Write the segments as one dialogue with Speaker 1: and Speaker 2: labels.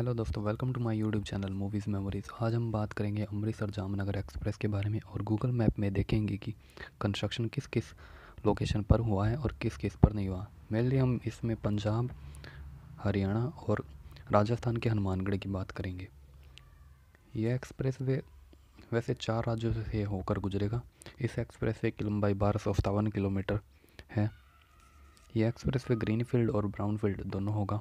Speaker 1: hello दोस्तों welcome to my YouTube channel Movies Memories आज हम बात करेंगे अमृतसर जामनगर एक्सप्रेस के बारे में और गूगल मैप में देखेंगे कि कंस्ट्रक्शन किस किस लोकेशन पर हुआ है और किस किस पर नहीं हुआ मेनली हम इसमें पंजाब हरियाणा और राजस्थान के हनुमानगढ़ की बात करेंगे यह एक्सप्रेस वे वैसे चार राज्यों से होकर गुजरेगा इस एक्सप्रेस वे की लंबाई बारह किलोमीटर है यह एक्सप्रेस वे ग्रीन फील्ड और ब्राउन फील्ड दोनों होगा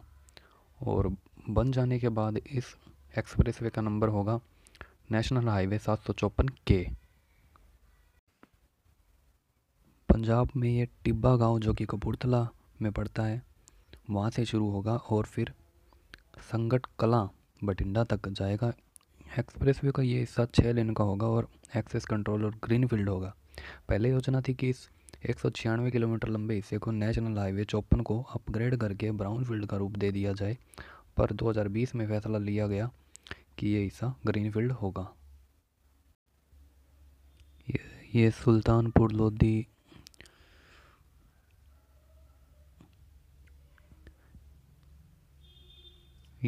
Speaker 1: और बन जाने के बाद इस एक्सप्रेसवे का नंबर होगा नेशनल हाईवे सात सौ चौपन के पंजाब में ये टिब्बा गांव जो कि कपूरथला में पड़ता है वहाँ से शुरू होगा और फिर संगट कला बठिंडा तक जाएगा एक्सप्रेसवे का ये हिस्सा छः लेन का होगा और एक्सेस कंट्रोल और ग्रीन फील्ड होगा पहले योजना थी कि इस एक सौ छियानवे किलोमीटर लंबे हिस्से को नेशनल हाईवे चौपन को अपग्रेड करके ब्राउनफील्ड का रूप दे दिया जाए पर 2020 में फैसला लिया गया कि ये हिस्सा ग्रीन फील्ड होगा ये, ये सुल्तानपुर लोधी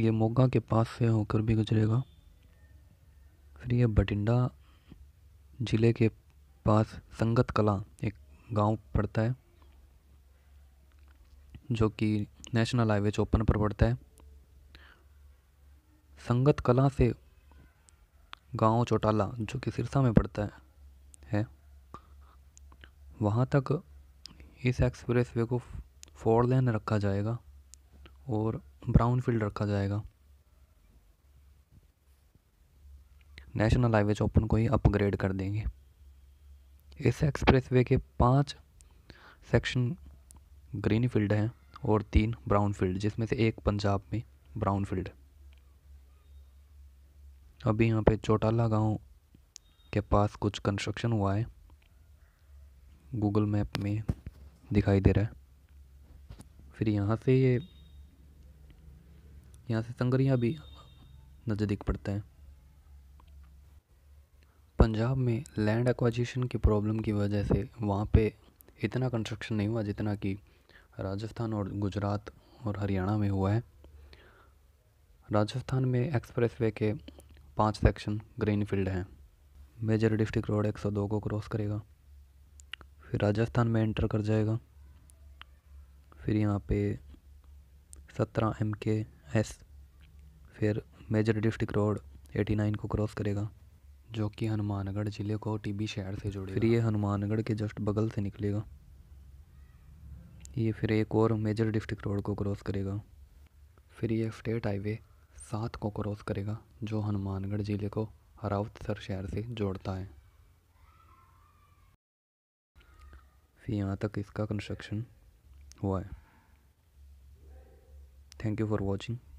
Speaker 1: ये मोगा के पास से होकर भी गुजरेगा फिर ये बठिंडा ज़िले के पास संगत कला एक गांव पड़ता है जो कि नेशनल हाईवे चौपन पर पड़ता है संगत कला से गांव चौटाला जो कि सिरसा में पड़ता है है वहाँ तक इस एक्सप्रेस वे को फोर लेन रखा जाएगा और ब्राउन फील्ड रखा जाएगा नेशनल हाईवे चौपन को ही अपग्रेड कर देंगे इस एक्सप्रेसवे के पांच सेक्शन ग्रीन फील्ड हैं और तीन ब्राउन फील्ड जिसमें से एक पंजाब में ब्राउन फील्ड अभी यहाँ पे चौटाला गांव के पास कुछ कंस्ट्रक्शन हुआ है गूगल मैप में दिखाई दे रहा है फिर यहाँ से ये यहाँ से संगरिया भी नज़दीक पड़ता है पंजाब में लैंड एक्वाजिशन की प्रॉब्लम की वजह से वहाँ पे इतना कंस्ट्रक्शन नहीं हुआ जितना कि राजस्थान और गुजरात और हरियाणा में हुआ है राजस्थान में एक्सप्रेसवे के पांच सेक्शन ग्रीन फील्ड हैं मेजर डिस्ट्रिक्ट रोड 102 को क्रॉस करेगा फिर राजस्थान में एंटर कर जाएगा फिर यहाँ पे सत्रह एम के एस फिर major district road eighty nine को क्रॉस करेगा जो कि हनुमानगढ़ ज़िले को टीबी शहर से जुड़े फिर ये हनुमानगढ़ के जस्ट बगल से निकलेगा ये फिर एक और मेजर डिस्ट्रिक्ट रोड को क्रॉस करेगा फिर ये स्टेट हाईवे सात को क्रॉस करेगा जो हनुमानगढ़ ज़िले को हरावतसर शहर से जोड़ता है फिर यहाँ तक इसका कंस्ट्रक्शन हुआ है थैंक यू फॉर वॉचिंग